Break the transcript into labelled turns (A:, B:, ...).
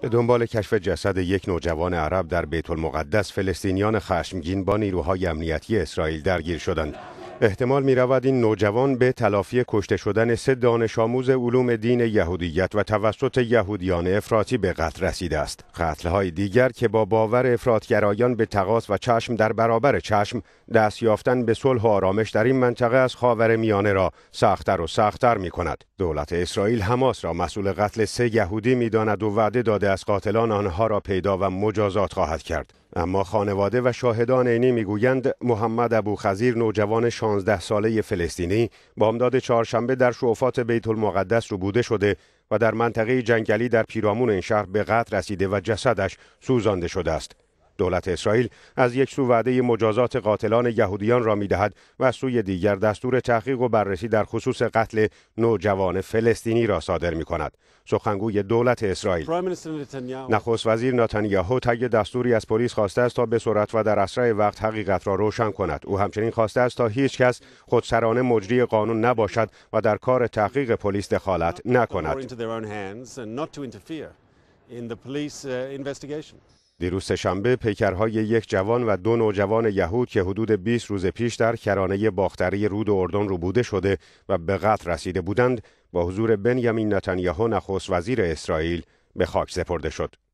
A: به دنبال کشف جسد یک نوجوان عرب در بیت المقدس فلسطینیان خشمگین با نیروهای امنیتی اسرائیل درگیر شدند. احتمال می رود این نوجوان به تلافی کشته شدن سه دانش آموز علوم دین یهودیت و توسط یهودیان افراطی به قتل رسیده است. های دیگر که با باور افراطگرایان به تقاس و چشم در برابر چشم دست یافتن به صلح و آرامش در این منطقه از خاور میانه را سختتر و سختتر می کند. دولت اسرائیل حماس را مسئول قتل سه یهودی می داند و وعده داده از قاتلان آنها را پیدا و مجازات خواهد کرد. اما خانواده و شاهدان عینی میگویند محمد ابو خزیر نوجوان 16 ساله فلسطینی بامداد چهارشنبه در شعفات بیت المقدس بوده شده و در منطقه جنگلی در پیرامون این شهر به قتل رسیده و جسدش سوزانده شده است. دولت اسرائیل از یک سو وعده مجازات قاتلان یهودیان را میدهد و از سوی دیگر دستور تحقیق و بررسی در خصوص قتل نوجوان فلسطینی را صادر می کند. سخنگوی دولت اسرائیل نخست وزیر نتانیاهو طی دستوری از پلیس خواسته است تا به سرعت و در اسرع وقت حقیقت را روشن کند او همچنین خواسته است تا هیچ کس خودسرانه مجری قانون نباشد و در کار تحقیق پلیس دخالت نکند. دیروز شنبه پیکرهای یک جوان و دو نوجوان یهود که حدود 20 روز پیش در کرانه باختری رود اردن بوده شده و به قتل رسیده بودند با حضور بنیامین نتانیاهو نخست وزیر اسرائیل به خاک سپرده شد.